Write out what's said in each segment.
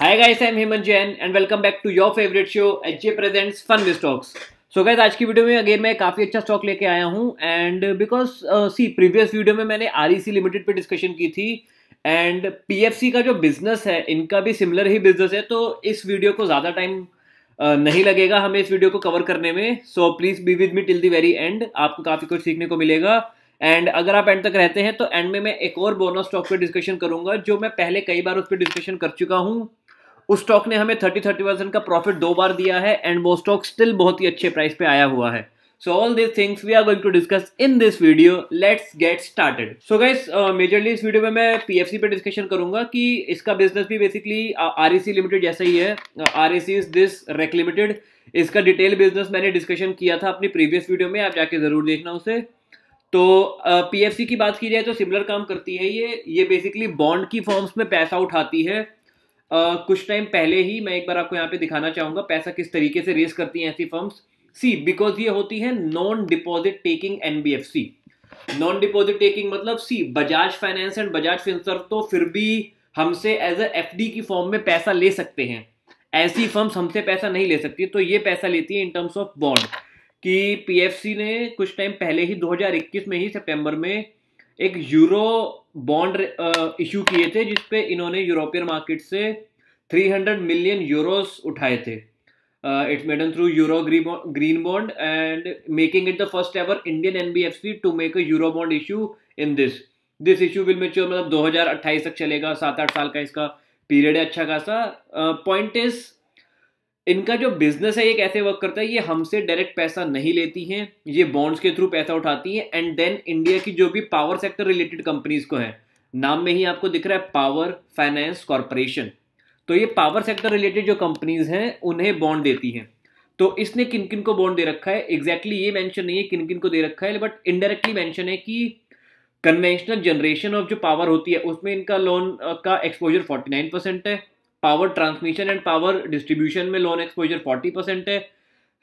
hi guys I am Hemant Jain and welcome back to your favourite show H J presents fun with stocks so guys आज की video में again मैं काफ़ी अच्छा stock लेके आया हूँ and because see previous video में मैंने आर लिमिटेड e पे डिस्कशन की थी एंड पी का जो बिजनेस है इनका भी सिमिलर ही बिजनेस है तो इस वीडियो को ज़्यादा टाइम uh, नहीं लगेगा हमें इस वीडियो को कवर करने में so please be with me till the very end आपको काफ़ी कुछ सीखने को मिलेगा एंड अगर आप एंड तक रहते हैं तो एंड में मैं एक और बोनस स्टॉक पे डिस्कशन करूंगा जो मैं पहले कई बार उस पर डिस्कशन कर चुका हूं उस स्टॉक ने हमें थर्टी थर्टी परसेंट का प्रॉफिट दो बार दिया है एंड वो स्टॉक स्टिल बहुत ही अच्छे प्राइस पे आया हुआ है so all this things we are going to discuss in this video let's get started so guys majorly इस वीडियो में मैं PFC पे डिस्कशन करूंगा कि इसका बिजनेस भी बेसिकली आर लिमिटेड जैसा ही है R is this REC limited इसका डिटेल बिजनेस मैंने डिस्कशन किया था अपनी प्रीवियस वीडियो में आप जाके जरूर देखना उसे तो पीएफसी uh, की बात की जाए तो सिमिलर काम करती है ये ये बेसिकली बॉन्ड की फॉर्म्स में पैसा उठाती है Uh, कुछ टाइम पहले ही मैं एक बार आपको यहाँ पे दिखाना चाहूंगा पैसा किस तरीके से रेस करती हैं ऐसी फर्म्स सी बिकॉज ये होती है non deposit taking NBFC non deposit taking मतलब see Bajaj finance and Bajaj finserv तो फिर भी हमसे एज अ एफ की फॉर्म में पैसा ले सकते हैं ऐसी फर्म्स हमसे पैसा नहीं ले सकती तो ये पैसा लेती है इन टर्म्स ऑफ बॉन्ड कि पीएफसी ने कुछ टाइम पहले ही 2021 में ही सितंबर में एक यूरो बॉन्ड इशू किए थे जिसपे इन्होंने यूरोपियन मार्केट से 300 मिलियन यूरोस उठाए थे it's maiden through euro green bond and making it the first ever Indian C to make a euro bond issue in this this issue will mature मतलब 2028 तक चलेगा सात आठ साल का इसका पीरियड है अच्छा खासा पॉइंट इज इनका जो बिजनेस है ये कैसे वर्क करता है ये हमसे डायरेक्ट पैसा नहीं लेती हैं ये बॉन्ड्स के थ्रू पैसा उठाती हैं एंड देन इंडिया की जो भी पावर सेक्टर रिलेटेड कंपनीज को है नाम में ही आपको दिख रहा है पावर फाइनेंस कॉरपोरेशन तो ये पावर सेक्टर रिलेटेड जो कंपनीज हैं उन्हें बॉन्ड देती हैं तो इसने किन किन को बॉन्ड दे रखा है एग्जैक्टली exactly ये मैंशन नहीं है किन किन को दे रखा है बट इनडायरेक्टली मैंशन है कि कन्वेंशनल जनरेशन ऑफ जो पावर होती है उसमें इनका लोन का एक्सपोजर फोर्टी परसेंट है power transmission and power distribution में लोन एक्सपोजर फोर्टी परसेंट है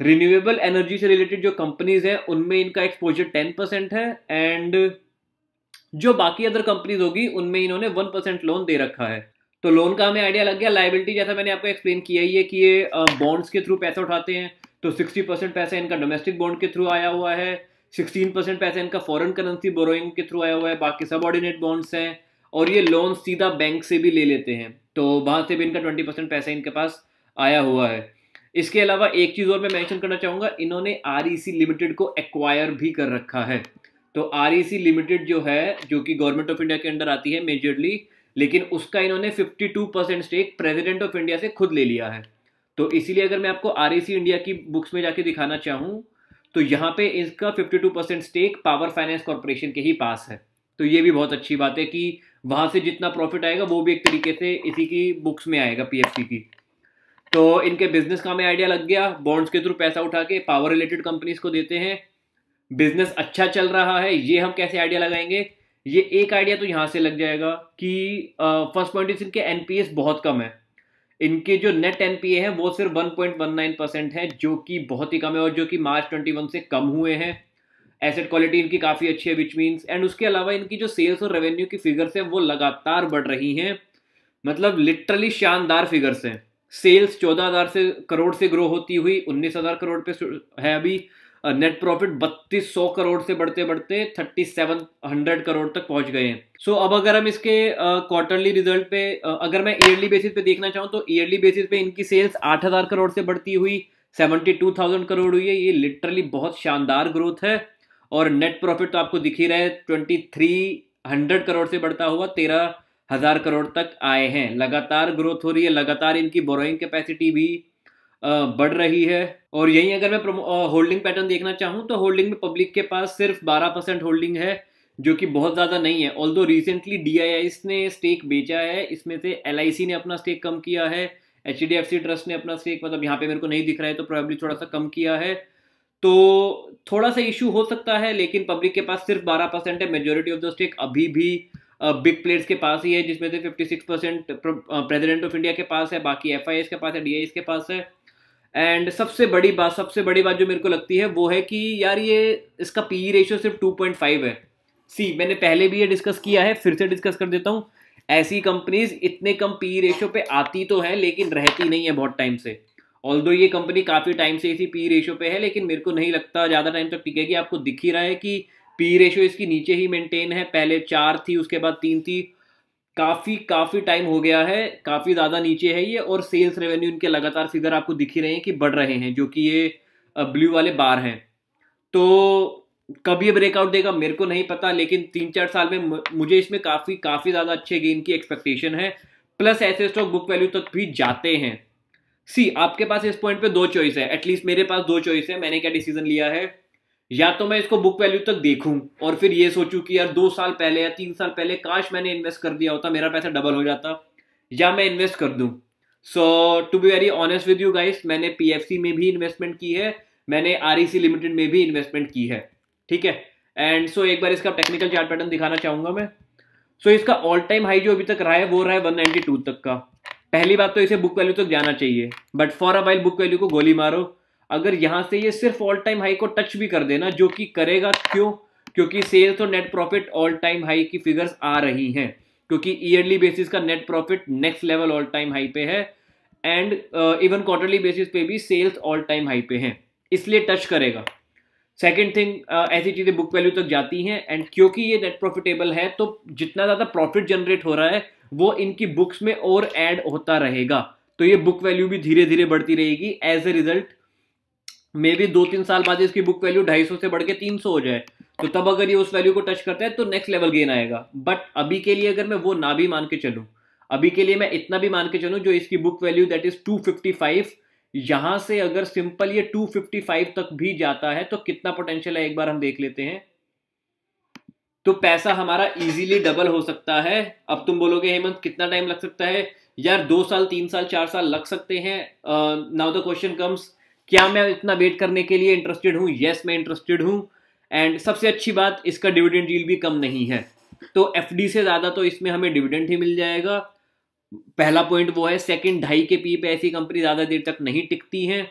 रिन्यूएबल एनर्जी से रिलेटेड जो कंपनीज हैं उनमें इनका एक्सपोजर टेन परसेंट है एंड जो बाकी अदर कंपनीज होगी उनमें इन्होंने वन परसेंट लोन दे रखा है तो लोन का हमें आइडिया लग गया लाइबिलिटी जैसा मैंने आपको एक्सप्लेन किया ही है कि ये बॉन्ड्स के थ्रू पैसा उठाते हैं तो सिक्सटी परसेंट पैसा इनका डोमेस्टिक बॉन्ड के थ्रू आया हुआ है सिक्सटीन परसेंट पैसा इनका फॉरेन करेंसी बोरोइंग के थ्रू आया हुआ है बाकी सब ऑर्डिनेट बॉन्ड्स हैं और ये लोन सीधा बैंक से भी ले लेते हैं तो वहाँ से भी इनका ट्वेंटी परसेंट पैसा इनके पास आया हुआ है इसके अलावा एक चीज़ और मैं मेंशन करना चाहूँगा इन्होंने आर लिमिटेड e को एक्वायर भी कर रखा है तो आर लिमिटेड e जो है जो कि गवर्नमेंट ऑफ इंडिया के अंडर आती है मेजरली लेकिन उसका इन्होंने 52 परसेंट स्टेक प्रेजिडेंट ऑफ इंडिया से खुद ले लिया है तो इसीलिए अगर मैं आपको आर इंडिया e की बुक्स में जाके दिखाना चाहूँ तो यहाँ पे इसका 52 परसेंट स्टेक पावर फाइनेंस कॉरपोरेशन के ही पास है तो ये भी बहुत अच्छी बात है कि वहां से जितना प्रॉफिट आएगा वो भी एक तरीके से इसी की बुक्स में आएगा पीएफसी की तो इनके बिजनेस का हमें आइडिया लग गया बॉन्ड्स के थ्रू पैसा उठा के पावर रिलेटेड कंपनीज को देते हैं बिजनेस अच्छा चल रहा है ये हम कैसे आइडिया लगाएंगे ये एक आइडिया तो यहाँ से लग जाएगा कि फर्स्ट पॉइंट इज इनके एनपीएस बहुत कम है इनके जो नेट एनपीए है वो सिर्फ 1.19 परसेंट है जो कि बहुत ही कम है और जो कि मार्च 21 से कम हुए हैं एसेट क्वालिटी इनकी काफ़ी अच्छी है विच मीन्स एंड उसके अलावा इनकी जो सेल्स और रेवेन्यू की फिगर्स हैं वो लगातार बढ़ रही हैं मतलब लिटरली शानदार फिगर्स हैं सेल्स चौदह हज़ार से करोड़ से ग्रो होती हुई उन्नीस हज़ार करोड़ पे है अभी नेट uh, प्रॉफिट बत्तीस सौ करोड़ से बढ़ते बढ़ते थर्टी सेवन हंड्रेड करोड़ तक पहुंच गए हैं सो अब अगर हम इसके क्वार्टरली uh, रिजल्ट पे uh, अगर मैं ईयरली बेसिस पे देखना चाहूँ तो ईयरली बेसिस पे इनकी सेल्स आठ हज़ार करोड़ से बढ़ती हुई सेवेंटी टू थाउजेंड करोड़ हुई है ये लिटरली बहुत शानदार ग्रोथ है और नेट प्रॉफिट तो आपको दिख ही रहा है ट्वेंटी थ्री हंड्रेड करोड़ से बढ़ता हुआ तेरह हज़ार करोड़ तक आए हैं लगातार ग्रोथ हो रही है लगातार इनकी बोरोइंग कैपेसिटी भी बढ़ रही है और यहीं अगर मैं होल्डिंग पैटर्न देखना चाहूँ तो होल्डिंग में पब्लिक के पास सिर्फ बारह परसेंट होल्डिंग है जो कि बहुत ज़्यादा नहीं है ऑल दो रिसेंटली डी ने स्टेक बेचा है इसमें से एल ने अपना स्टेक कम किया है एच ट्रस्ट ने अपना स्टेक मतलब यहाँ पे मेरे को नहीं दिख रहा है तो प्रॉब्ली थोड़ा सा कम किया है तो थोड़ा सा इशू हो सकता है लेकिन पब्लिक के पास सिर्फ 12 परसेंट है मेजोरिटी ऑफ द स्टेक अभी भी बिग प्लेयर्स के पास ही है जिसमें से 56 परसेंट प्रेजिडेंट ऑफ इंडिया के पास है बाकी एफ के पास है डी के पास है एंड सबसे बड़ी बात सबसे बड़ी बात जो मेरे को लगती है वो है कि यार ये इसका पी रेशियो e सिर्फ टू है सी मैंने पहले भी ये डिस्कस किया है फिर से डिस्कस कर देता हूँ ऐसी कंपनीज इतने कम पी रेशियो e पे आती तो है लेकिन रहती नहीं है बहुत टाइम से ऑल ये कंपनी काफ़ी टाइम से इसी पी रेशो पे है लेकिन मेरे को नहीं लगता ज़्यादा टाइम तक टिकेगी आपको दिख ही रहा है कि पी रेशो इसकी नीचे ही मेंटेन है पहले चार थी उसके बाद तीन थी काफ़ी काफ़ी टाइम हो गया है काफ़ी ज़्यादा नीचे है ये और सेल्स रेवेन्यू इनके लगातार फिगर आपको दिख ही रहे हैं कि बढ़ रहे हैं जो कि ये ब्लू वाले बार हैं तो कभी ये ब्रेकआउट देगा मेरे को नहीं पता लेकिन तीन चार साल में मुझे इसमें काफ़ी काफ़ी ज़्यादा अच्छे गेन की एक्सपेक्टेशन है प्लस ऐसे स्टॉक बुक वैल्यू तक भी जाते हैं सी आपके पास इस पॉइंट पे दो चॉइस है एटलीस्ट मेरे पास दो चॉइस है मैंने क्या डिसीजन लिया है या तो मैं इसको बुक वैल्यू तक देखूं और फिर ये सोचूं कि यार दो साल पहले या तीन साल पहले काश मैंने इन्वेस्ट कर दिया होता मेरा पैसा डबल हो जाता या मैं इन्वेस्ट कर दूं so to be very honest with you guys मैंने पीएफसी में भी इन्वेस्टमेंट की है मैंने आर लिमिटेड e में भी इन्वेस्टमेंट की है ठीक है एंड सो so, एक बार इसका टेक्निकल चार्ट पैटर्न दिखाना चाहूंगा मैं सो so, इसका ऑल टाइम हाई जो अभी तक रहा है वो रहा है 192 तक का पहली बात तो इसे बुक वैल्यू तक तो जाना चाहिए but for a while book value को गोली मारो अगर यहाँ से ये सिर्फ ऑल टाइम हाई को टच भी कर देना जो कि करेगा क्यों क्योंकि सेल्स और net profit all time high की फिगर्स आ रही हैं क्योंकि ईयरली बेसिस का net profit next level all time high पे है एंड इवन क्वार्टरली बेसिस पे भी सेल्स ऑल टाइम हाई पे हैं इसलिए टच करेगा सेकेंड थिंग uh, ऐसी चीज़ें बुक वैल्यू तक जाती हैं एंड क्योंकि ये नेट प्रॉफिटेबल है तो जितना ज़्यादा प्रॉफिट जनरेट हो रहा है वो इनकी बुक्स में और ऐड होता रहेगा तो ये बुक वैल्यू भी धीरे धीरे बढ़ती रहेगी as a result maybe दो तीन साल बाद इसकी बुक वैल्यू ढाई सौ से बढ़ के तीन सौ हो जाए तो तब अगर ये उस वैल्यू को टच करता है तो नेक्स्ट लेवल गेन आएगा बट अभी के लिए अगर मैं वो ना भी मान के चलूँ अभी के लिए मैं इतना भी मान के चलूँ जो इसकी बुक वैल्यू दैट इज 255 यहाँ से अगर सिंपल ये 255 तक भी जाता है तो कितना पोटेंशियल है एक बार हम देख लेते हैं तो पैसा हमारा इजीली डबल हो सकता है अब तुम बोलोगे हेमंत कितना टाइम लग सकता है यार दो साल तीन साल चार साल लग सकते हैं नाउ द क्वेश्चन कम्स क्या मैं इतना वेट करने के लिए इंटरेस्टेड हूँ येस yes, मैं इंटरेस्टेड हूँ एंड सबसे अच्छी बात इसका डिविडेंड डील भी कम नहीं है तो एफ से ज़्यादा तो इसमें हमें डिविडेंड ही मिल जाएगा पहला पॉइंट वो है सेकंड ढाई के पी पे ऐसी कंपनी ज़्यादा देर तक नहीं टिकती हैं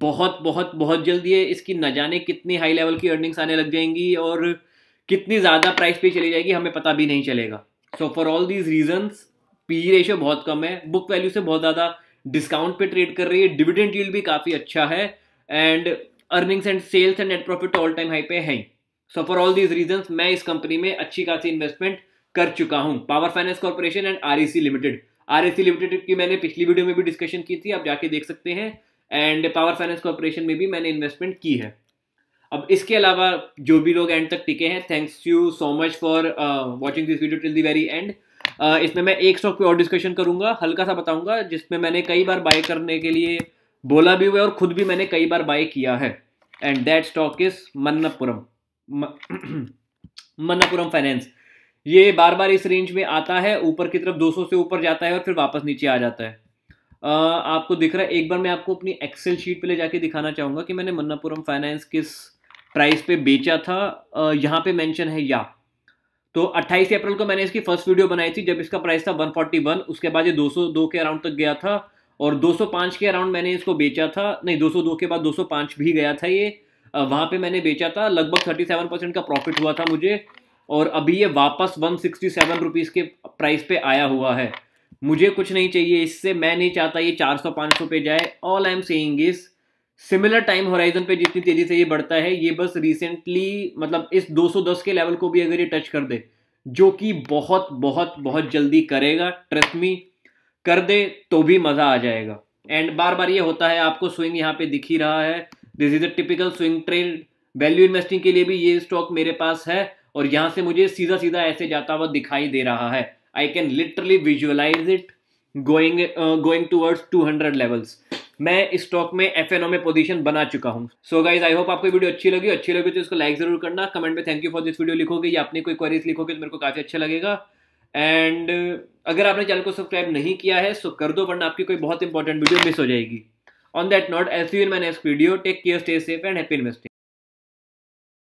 बहुत बहुत बहुत जल्दी है इसकी न जाने कितनी हाई लेवल की अर्निंग्स आने लग जाएंगी और कितनी ज़्यादा प्राइस पे चली जाएगी हमें पता भी नहीं चलेगा so for all these reasons P ratio बहुत कम है बुक वैल्यू से बहुत ज़्यादा डिस्काउंट पे ट्रेड कर रही है डिविडेंड डील भी काफ़ी अच्छा है and earnings and sales and net profit all time high पे है so for all these reason मैं इस कंपनी में अच्छी खासी इन्वेस्टमेंट कर चुका हूँ Power Finance Corporation and R Limited R Limited की मैंने पिछली वीडियो में भी डिस्कशन की थी आप जाके देख सकते हैं एंड पावर फाइनेंस कॉर्पोरेशन में भी मैंने इन्वेस्टमेंट की है अब इसके अलावा जो भी लोग एंड तक टिके हैं thanks you so much for watching this video till the very end इसमें मैं एक स्टॉक पे और डिस्कशन करूंगा हल्का सा बताऊंगा जिसमें मैंने कई बार बाय करने के लिए बोला भी हुआ है और खुद भी मैंने कई बार बाय किया है and that stock is Manappuram Manappuram Finance ये बार बार इस रेंज में आता है ऊपर की तरफ 200 से ऊपर जाता है और फिर वापस नीचे आ जाता है आ, uh, आपको दिख रहा है एक बार मैं आपको अपनी एक्सेल शीट पे ले जाके दिखाना चाहूंगा कि मैंने मन्नापुरम फाइनेंस किस प्राइस पे बेचा था यहाँ पे मेंशन है या तो 28 अप्रैल को मैंने इसकी फर्स्ट वीडियो बनाई थी जब इसका प्राइस था 141 उसके बाद ये 202 के अराउंड तक गया था और 205 के अराउंड मैंने इसको बेचा था नहीं 202 के बाद 205 भी गया था ये वहाँ पे मैंने बेचा था लगभग 37 परसेंट का प्रॉफिट हुआ था मुझे और अभी ये वापस वन सिक्सटी के प्राइस पे आया हुआ है मुझे कुछ नहीं चाहिए इससे मैं नहीं चाहता ये चार सौ पे जाए all I am saying is similar time horizon पे जितनी तेजी से ये बढ़ता है ये बस रिसेंटली मतलब इस 210 के लेवल को भी अगर ये टच कर दे जो कि बहुत बहुत बहुत जल्दी करेगा ट्रस्ट मी कर दे तो भी मज़ा आ जाएगा एंड बार बार ये होता है आपको स्विंग यहाँ पे दिख ही रहा है this is a typical swing trade value investing के लिए भी ये स्टॉक मेरे पास है और यहाँ से मुझे सीधा सीधा ऐसे जाता हुआ दिखाई दे रहा है I can literally visualise it going going towards two hundred levels मैं स्टॉक में एफ एन ओ में पोजीशन बना चुका हूँ सो गाइज आई होप आपको वीडियो अच्छी लगी अच्छी लगी तो इसको लाइक जरूर करना कमेंट में thank you for this video लिखोगे या अपनी कोई क्वेरीज लिखोगे तो मेरे को काफ़ी अच्छा लगेगा एंड अगर आपने चैनल को सब्सक्राइब नहीं किया है सो कर दो वरना आपकी कोई बहुत इंपॉर्टेंट वीडियो मिस हो जाएगी on that note see you in my next video take care stay safe and happy investing